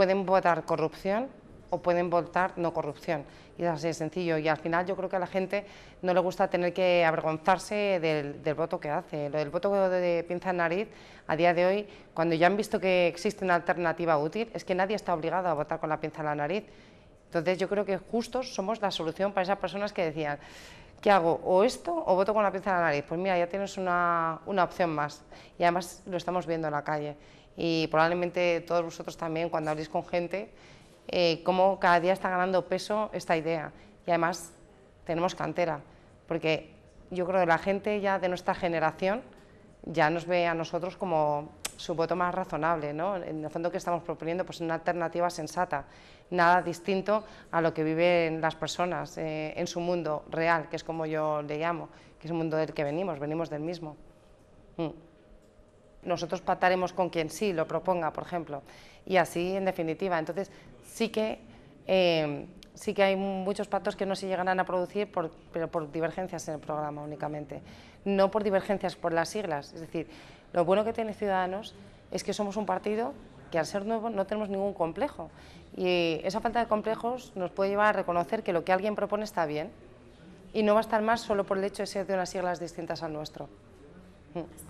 pueden votar corrupción o pueden votar no corrupción. Y es así de sencillo. Y al final yo creo que a la gente no le gusta tener que avergonzarse del, voto que hace. Lo del voto de pinza en nariz, a día de hoy, cuando ya han visto que existe una alternativa útil, es que nadie está obligado a votar con la pinza en la nariz. Entonces yo creo que justos somos la solución para esas personas que decían, ¿qué hago? ¿O esto o voto con la pinza en la nariz? Pues mira, ya tienes una, una opción más. Y además lo estamos viendo en la calle. Y probablemente todos vosotros también, cuando habléis con gente, eh, cómo cada día está ganando peso esta idea. Y además tenemos cantera, porque yo creo que la gente ya de nuestra generación ya nos ve a nosotros como su voto más razonable, ¿no? En el fondo que estamos proponiendo, pues una alternativa sensata, nada distinto a lo que viven las personas eh, en su mundo real, que es como yo le llamo, que es un mundo del que venimos, venimos del mismo. Mm. Nosotros pactaremos con quien sí lo proponga, por ejemplo, y así en definitiva. Entonces sí que eh, sí que hay muchos pactos que no se llegarán a producir, por, pero por divergencias en el programa únicamente, no por divergencias por las siglas. Es decir, lo bueno que tiene Ciudadanos es que somos un partido que al ser nuevo no tenemos ningún complejo. Y esa falta de complejos nos puede llevar a reconocer que lo que alguien propone está bien y no va a estar más solo por el hecho de ser de unas siglas distintas al nuestro. Mm.